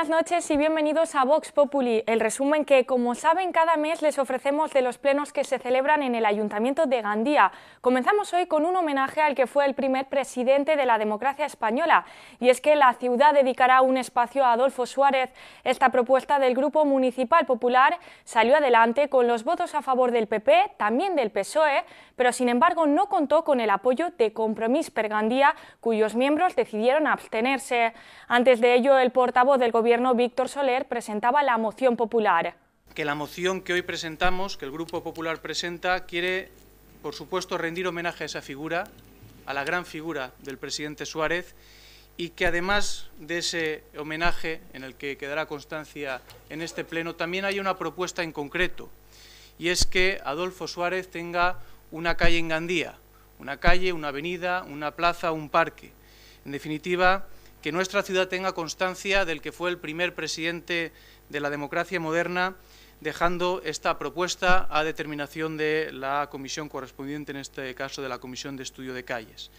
buenas noches y bienvenidos a Vox Populi, el resumen que, como saben, cada mes les ofrecemos de los plenos que se celebran en el Ayuntamiento de Gandía. Comenzamos hoy con un homenaje al que fue el primer presidente de la democracia española, y es que la ciudad dedicará un espacio a Adolfo Suárez. Esta propuesta del Grupo Municipal Popular salió adelante con los votos a favor del PP, también del PSOE, pero sin embargo no contó con el apoyo de Compromís Pergandía, cuyos miembros decidieron abstenerse. Antes de ello, el portavoz del Gobierno, Víctor Soler, presentaba la moción popular. Que la moción que hoy presentamos, que el Grupo Popular presenta, quiere, por supuesto, rendir homenaje a esa figura, a la gran figura del presidente Suárez, y que además de ese homenaje en el que quedará constancia en este pleno, también hay una propuesta en concreto, y es que Adolfo Suárez tenga una calle en Gandía, una calle, una avenida, una plaza, un parque. En definitiva, que nuestra ciudad tenga constancia del que fue el primer presidente de la democracia moderna, dejando esta propuesta a determinación de la comisión correspondiente, en este caso de la Comisión de Estudio de Calles.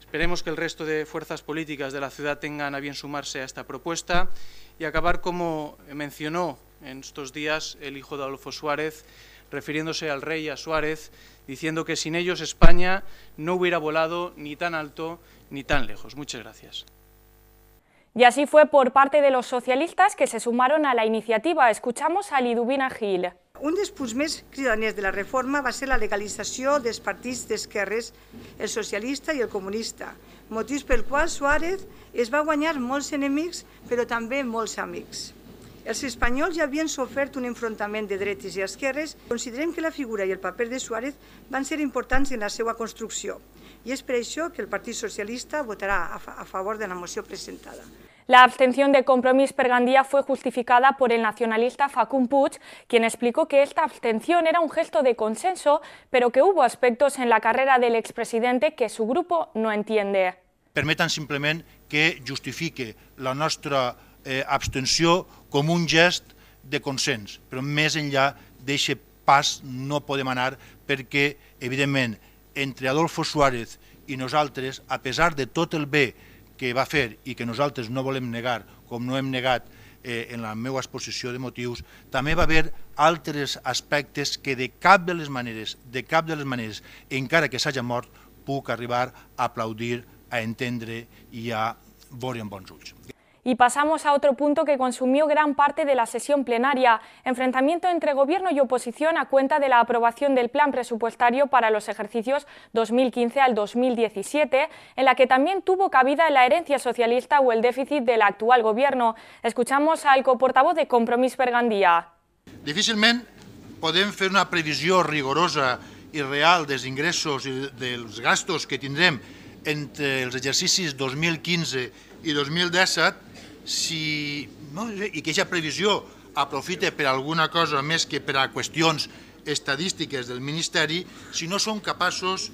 Esperemos que el resto de fuerzas políticas de la ciudad tengan a bien sumarse a esta propuesta y acabar, como mencionó en estos días el hijo de Adolfo Suárez, refiriéndose al rey a Suárez, diciendo que sin ellos España no hubiera volado ni tan alto ni tan lejos. Muchas gracias. Y así fue por parte de los socialistas que se sumaron a la iniciativa. Escuchamos a Lidubina Gil. Un dels punts més de la reforma va a ser la legalització dels partits d'esquerres, el socialista y el comunista, por pel qual Suárez es va guanyar molts enemics pero también molts amics. Els espanyols ja havien sofert un enfrontament de dretes i esquerres. Considerem que la figura i el paper de Suárez van ser importants en la seva construcció i és per això que el Partit Socialista votarà a, favor de la moció presentada. La abstención de Compromís per Gandía fue justificada por el nacionalista Facun Puig, quien explicó que esta abstención era un gesto de consenso, pero que hubo aspectos en la carrera del expresidente que su grupo no entiende. Permetan simplement que justifique la nostra eh, abstenció com un gest de consens, però més enllà d'aquest pas no podem anar perquè, evidentment, entre Adolfo Suárez i nosaltres, a pesar de tot el bé que va fer i que nosaltres no volem negar, com no hem negat eh, en la meva exposició de motius, també va haver altres aspectes que de cap de les maneres, de cap de les maneres, encara que s'hagi mort, puc arribar a aplaudir, a entendre i a veure amb bons ulls. Y pasamos a otro punto que consumió gran parte de la sesión plenaria, enfrentamiento entre Gobierno y oposición a cuenta de la aprobación del plan presupuestario para los ejercicios 2015 al 2017, en la que también tuvo cabida la herencia socialista o el déficit del actual Gobierno. Escuchamos al coportavoz de Compromís Bergandía. Difícilmente podemos hacer una previsión rigorosa y real de ingresos y de los gastos que tendremos entre los ejercicios 2015 y 2017 si, eh, i que aquesta previsió aprofita per alguna cosa més que per a qüestions estadístiques del Ministeri, si no són capaços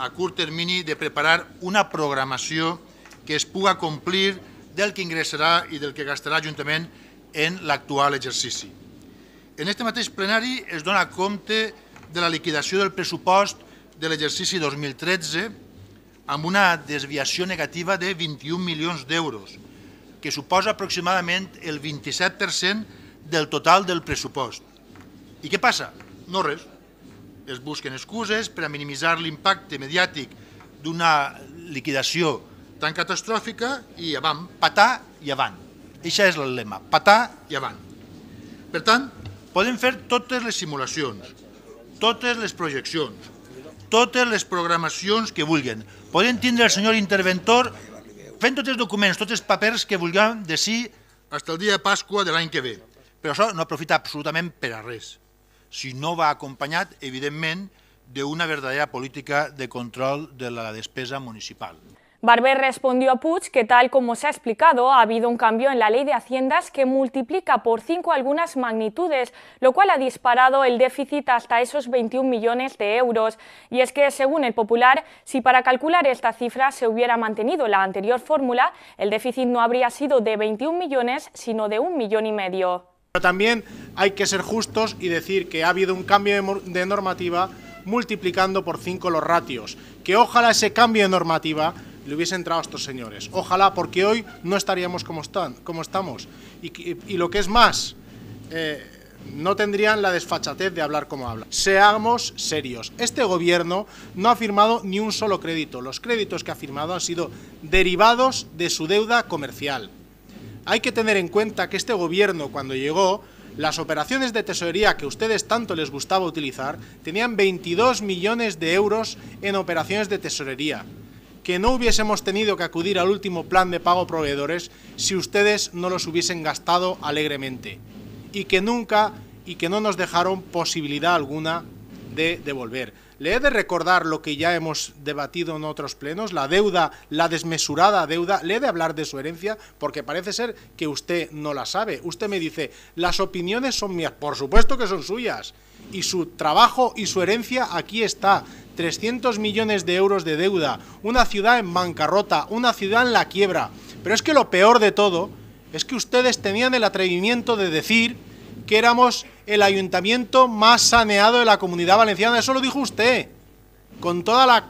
a curt termini de preparar una programació que es puga complir del que ingressarà i del que gastarà l'Ajuntament en l'actual exercici. En aquest mateix plenari es dona compte de la liquidació del pressupost de l'exercici 2013 amb una desviació negativa de 21 milions d'euros, que suposa aproximadament el 27% del total del pressupost. I què passa? No res. Es busquen excuses per a minimitzar l'impacte mediàtic d'una liquidació tan catastròfica i avant, patar i avant. Això és el lema, patar i avant. Per tant, podem fer totes les simulacions, totes les projeccions, totes les programacions que vulguen. Poden tindre el senyor interventor fent tots els documents, tots els papers que vulguem de sí Hasta el dia de Pasqua de l'any que ve. Però això no aprofita absolutament per a res, si no va acompanyat, evidentment, d'una verdadera política de control de la despesa municipal. Barber respondió a Puig que, tal como se ha explicado, ha habido un cambio en la ley de haciendas que multiplica por cinco algunas magnitudes, lo cual ha disparado el déficit hasta esos 21 millones de euros. Y es que, según el Popular, si para calcular esta cifra se hubiera mantenido la anterior fórmula, el déficit no habría sido de 21 millones, sino de un millón y medio. Pero también hay que ser justos y decir que ha habido un cambio de normativa multiplicando por cinco los ratios, que ojalá ese cambio de normativa le hubiesen entrado a estos señores. Ojalá, porque hoy no estaríamos como, están, como estamos. Y, lo que es más, eh, no tendrían la desfachatez de hablar como habla. Seamos serios. Este gobierno no ha firmado ni un solo crédito. Los créditos que ha firmado han sido derivados de su deuda comercial. Hay que tener en cuenta que este gobierno, cuando llegó, las operaciones de tesorería que ustedes tanto les gustaba utilizar, tenían 22 millones de euros en operaciones de tesorería que no hubiésemos tenido que acudir al último plan de pago proveedores si ustedes no los hubiesen gastado alegremente y que nunca y que no nos dejaron posibilidad alguna de devolver. Le he de recordar lo que ya hemos debatido en otros plenos, la deuda, la desmesurada deuda, le he de hablar de su herencia, porque parece ser que usted no la sabe. Usted me dice, las opiniones son mías, por supuesto que son suyas, y su trabajo y su herencia aquí está. 300 millones de euros de deuda, una ciudad en bancarrota, una ciudad en la quiebra. Pero es que lo peor de todo es que ustedes tenían el atrevimiento de decir que éramos el ayuntamiento más saneado de la comunidad valenciana. Eso lo dijo usted, con toda la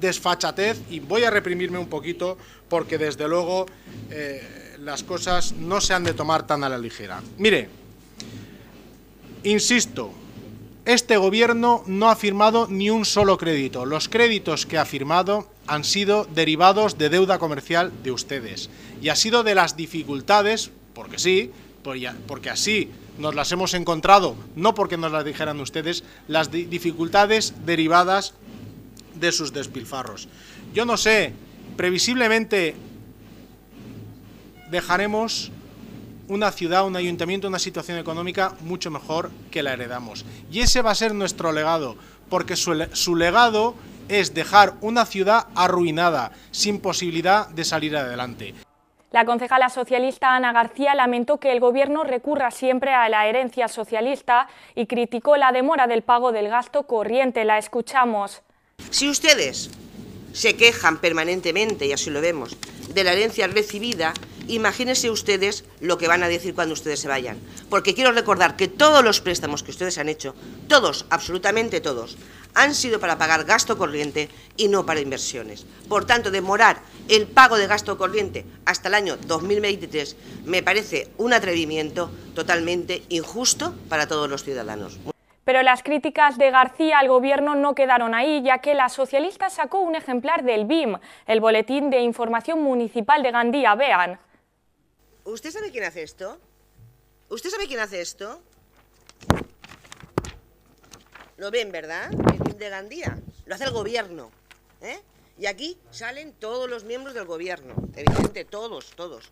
desfachatez, y voy a reprimirme un poquito, porque desde luego eh, las cosas no se han de tomar tan a la ligera. Mire, insisto, este gobierno no ha firmado ni un solo crédito. Los créditos que ha firmado han sido derivados de deuda comercial de ustedes. Y ha sido de las dificultades, porque sí, porque así nos las hemos encontrado, no porque nos las dijeran ustedes, las dificultades derivadas de sus despilfarros. Yo no sé, previsiblemente dejaremos una ciudad, un ayuntamiento, una situación económica mucho mejor que la heredamos. Y ese va a ser nuestro legado, porque su, su legado es dejar una ciudad arruinada, sin posibilidad de salir adelante. La concejala socialista Ana García lamentó que el Gobierno recurra siempre a la herencia socialista y criticó la demora del pago del gasto corriente. La escuchamos. Si ustedes se quejan permanentemente, y así lo vemos, de la herencia recibida, imagínense ustedes lo que van a decir cuando ustedes se vayan. Porque quiero recordar que todos los préstamos que ustedes han hecho, todos, absolutamente todos, han sido para pagar gasto corriente y no para inversiones. Por tanto, demorar el pago de gasto corriente hasta el año 2023 me parece un atrevimiento totalmente injusto para todos los ciudadanos. Pero las críticas de García al gobierno no quedaron ahí, ya que la socialista sacó un ejemplar del BIM, el Boletín de Información Municipal de Gandía. Vean. ¿Usted sabe quién hace esto? ¿Usted sabe quién hace esto? Lo ven, ¿verdad? El BIM de Gandía. Lo hace el gobierno. ¿eh? Y aquí salen todos los miembros del gobierno. Evidentemente, todos, todos.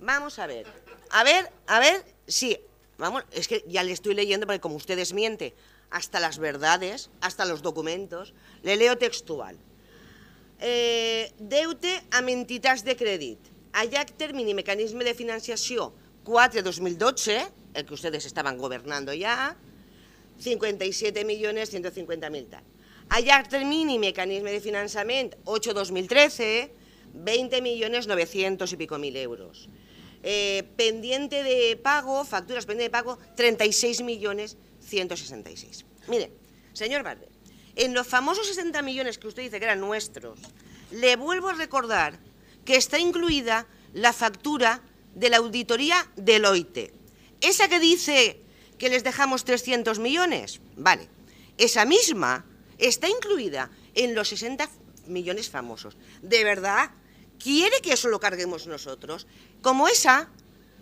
Vamos a ver. A ver, a ver Sí. Vamos, es que ya le estoy leyendo porque como ustedes mienten, hasta las verdades, hasta los documentos, le leo textual. Eh, deute a mentitas de crédito hay llarg termini, mecanismo de financiación 4-2012, el que ustedes estaban gobernando ya, 57.150.000. millones 150 mil mecanismo de finançament 8-2013, 20.900.000 millones euros. Eh, pendiente de pago, facturas pendiente de pago, 36.166.000. Mire, señor Barber, en los famosos 60 millones que usted dice que eran nuestros, le vuelvo a recordar que está incluida la factura de la auditoría Deloitte. Esa que dice que les dejamos 300 millones, vale, esa misma está incluida en los 60 millones famosos. De verdad quiere que eso lo carguemos nosotros, como esa,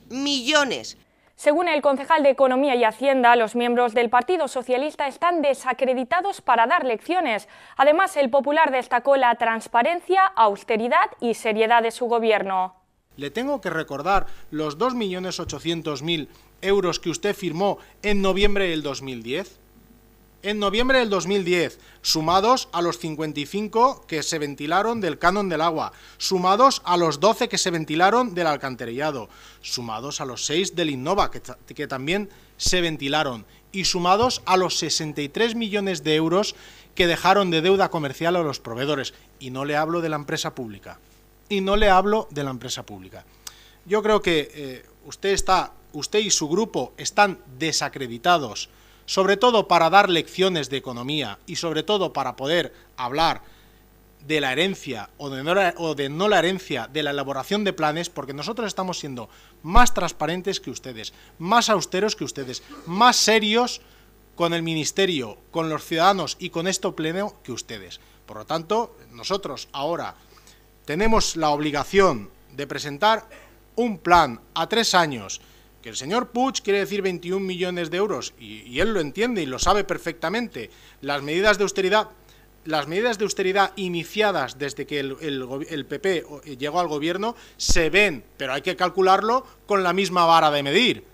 millones. Según el concejal de Economía y Hacienda, los miembros del Partido Socialista están desacreditados para dar lecciones. Además, el popular destacó la transparencia, austeridad y seriedad de su gobierno. Le tengo que recordar los 2.800.000 euros que usted firmó en noviembre del 2010 en noviembre del 2010, sumados a los 55 que se ventilaron del canon del agua, sumados a los 12 que se ventilaron del alcantarillado, sumados a los 6 del Innova, que, también se ventilaron, y sumados a los 63 millones de euros que dejaron de deuda comercial a los proveedores. Y no le hablo de la empresa pública. Y no le hablo de la empresa pública. Yo creo que eh, usted está, usted y su grupo están desacreditados sobre todo para dar lecciones de economía y sobre todo para poder hablar de la herencia o de, no la, herencia de la elaboración de planes, porque nosotros estamos siendo más transparentes que ustedes, más austeros que ustedes, más serios con el Ministerio, con los ciudadanos y con esto pleno que ustedes. Por lo tanto, nosotros ahora tenemos la obligación de presentar un plan a tres años que el señor Puig quiere decir 21 millones de euros y, él lo entiende y lo sabe perfectamente. Las medidas de austeridad, las medidas de austeridad iniciadas desde que el, el PP eh, llegó al gobierno se ven, pero hay que calcularlo con la misma vara de medir.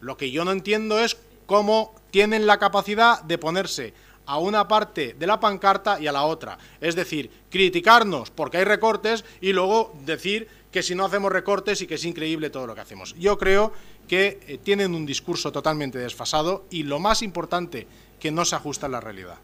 Lo que yo no entiendo es cómo tienen la capacidad de ponerse a una parte de la pancarta y a la otra. Es decir, criticarnos porque hay recortes y luego decir que si no hacemos recortes y que es increíble todo lo que hacemos. Yo creo que eh, tienen un discurso totalmente desfasado y lo más importante, que no se ajusta a la realidad.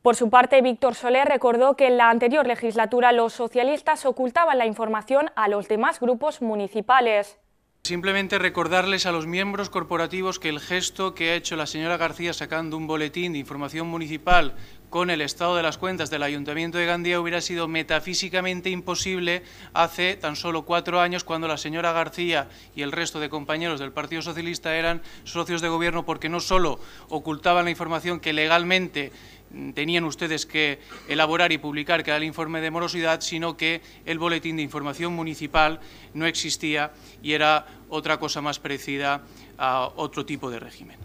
Por su parte, Víctor Soler recordó que en la anterior legislatura los socialistas ocultaban la información a los demás grupos municipales. Simplemente recordarles a los miembros corporativos que el gesto que ha hecho la señora García sacando un boletín de información municipal con el estado de las cuentas del Ayuntamiento de Gandía hubiera sido metafísicamente imposible hace tan solo cuatro años cuando la señora García y el resto de compañeros del Partido Socialista eran socios de gobierno porque no solo ocultaban la información que legalmente mm, tenían ustedes que elaborar y publicar, que era el informe de morosidad, sino que el boletín de información municipal no existía y era otra cosa más parecida a otro tipo de régimen.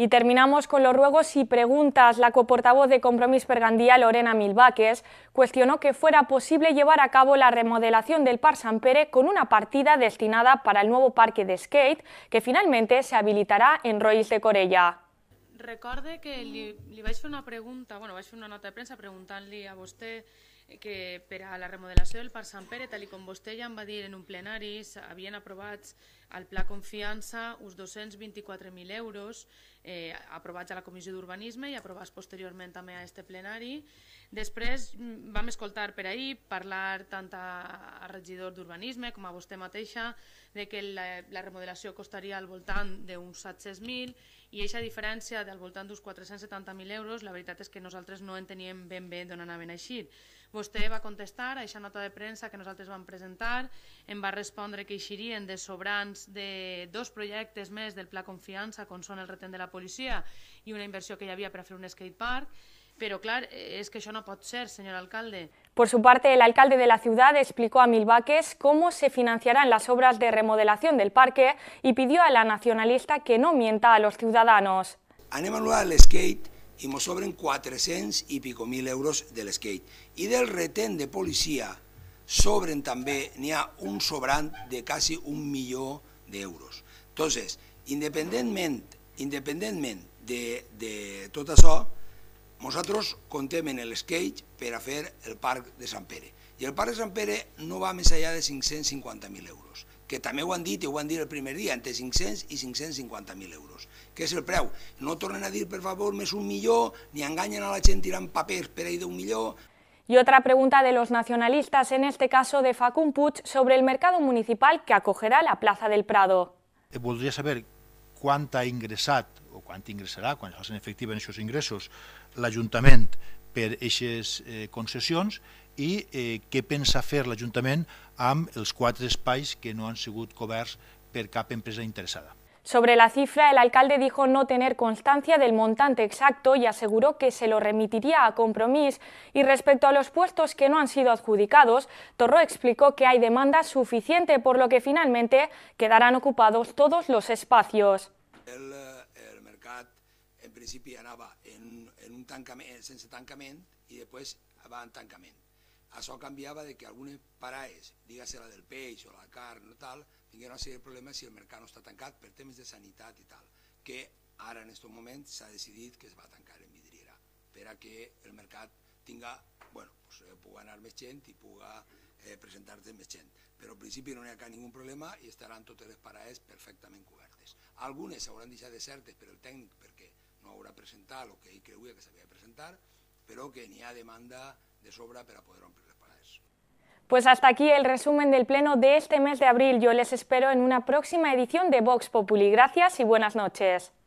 Y terminamos con los ruegos y preguntas. La coportavoz de Compromís Pergandía, Lorena Milváquez, cuestionó que fuera posible llevar a cabo la remodelación del Par San Pere con una partida destinada para el nuevo parque de skate, que finalmente se habilitará en Rois de Corella. Recorde que le una pregunta, bueno, una nota de prensa preguntant a vostè que per a la remodelació del Parc Sant Pere, tal com vostè ja em va dir en un plenari, havien aprovat al Pla Confiança uns 224.000 euros eh, aprovats a la Comissió d'Urbanisme i aprovats posteriorment també a este plenari. Després mm, vam escoltar per ahir parlar tant a, regidor d'Urbanisme com a vostè mateixa de que la, la remodelació costaria al voltant d'uns 700.000 i aquesta diferència del voltant d'uns 470.000 euros la veritat és que nosaltres no en teníem ben bé d'on anaven així. Vostè va a contestar a esa nota de prensa que nosaltres a presentar, em va responder que eixirien de de dos proyectos més del Plan Confianza, con son el retén de la policía y una inversión que ya había para hacer fer un skatepark, Pero claro, es que eso no puede ser, señor alcalde. Por su parte, el alcalde de la ciudad explicó a Milvaques cómo se financiarán las obras de remodelación del parque y pidió a la nacionalista que no mienta a los ciudadanos. Anem a skate. i mos sobren 400 i pico mil euros de l'esquate. I del retén de policia sobren també, n'hi ha un sobrant de quasi un milió d'euros. Entonces, independentment, independentment de, de tot això, nosaltres contem en l'esquate per a fer el parc de Sant Pere. I el parc de Sant Pere no va més enllà de 550.000 euros, que també ho han dit i ho van dir el primer dia, entre 500 i 550.000 euros que és el preu. No tornen a dir, per favor, més un millor, ni enganyen a la gent tirant papers per ahir d'un millor. Y otra pregunta de los nacionalistas, en este caso de Facun Puig, sobre el mercado municipal que acogerá la Plaza del Prado. Eh, voldria saber quant ha ingressat, o quant ingressarà, quan es en efectiva en aquests ingressos, l'Ajuntament per aquestes eh, concessions i eh, què pensa fer l'Ajuntament amb els quatre espais que no han sigut coberts per cap empresa interessada. Sobre la cifra, el alcalde dijo no tener constancia del montante exacto y aseguró que se lo remitiría a Compromís. Y respecto a los puestos que no han sido adjudicados, Torró explicó que hay demanda suficiente, por lo que finalmente quedarán ocupados todos los espacios. El, eh, el en principio andaba en, un sense tancament y después va en de que algunos paraes, dígase la del peix o la carne, tal, tinguin una sèrie de problemes si el mercat no està tancat per temes de sanitat i tal, que ara en aquest moment s'ha decidit que es va tancar en vidriera per a que el mercat tinga, bueno, pues, doncs, pugui anar més gent i pugui eh, presentar-se més gent. Però al principi no hi ha cap ningú problema i estaran totes les parades perfectament cobertes. Algunes s'hauran deixat desertes per el tècnic perquè no haurà presentat el que ell creuia que s'havia de presentar, però que n'hi ha demanda de sobre per a poder omplir Pues hasta aquí el resumen del Pleno de este mes de abril. Yo les espero en una próxima edición de Vox Populi. Gracias y buenas noches.